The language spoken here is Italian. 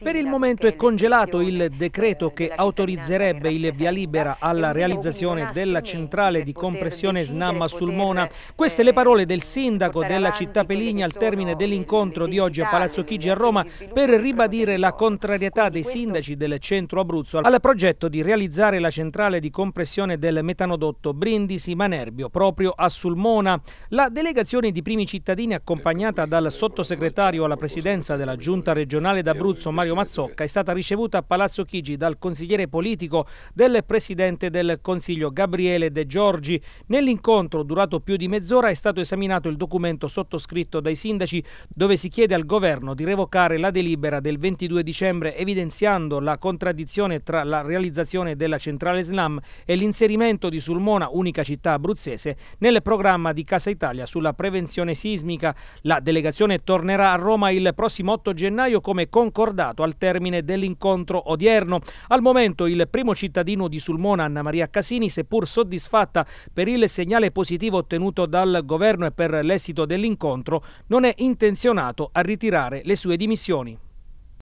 Per il momento è congelato il decreto che autorizzerebbe il via libera alla realizzazione della centrale di compressione Snam a Sulmona. Queste le eh, parole del sindaco della città Peligna al termine dell'incontro di oggi a Palazzo Chigi a Roma per ribadire la contrarietà dei sindaci del centro Abruzzo al progetto di realizzare la centrale di compressione del metanodotto Brindisi-Manerbio proprio a Sulmona. La delegazione di primi cittadini accompagnata dal sottosegretario alla presidenza della giunta regionale d'Abruzzo Mario Mazzocca è stata ricevuta a Palazzo Chigi dal consigliere politico del presidente del Consiglio Gabriele De Giorgi. Nell'incontro durato più di mezz'ora è stato esaminato il documento sottoscritto dai sindaci dove si chiede al governo di revocare la delibera del 22 dicembre evidenziando la contraddizione tra la realizzazione della centrale SLAM e l'inserimento di Sulmona, unica città abruzzese, nel programma di Casa Italia sulla prevenzione sismica. La delegazione tornerà a Roma il prossimo 8 gennaio come concordato rilasciato al termine dell'incontro odierno. Al momento il primo cittadino di Sulmona, Anna Maria Casini, seppur soddisfatta per il segnale positivo ottenuto dal governo e per l'esito dell'incontro, non è intenzionato a ritirare le sue dimissioni.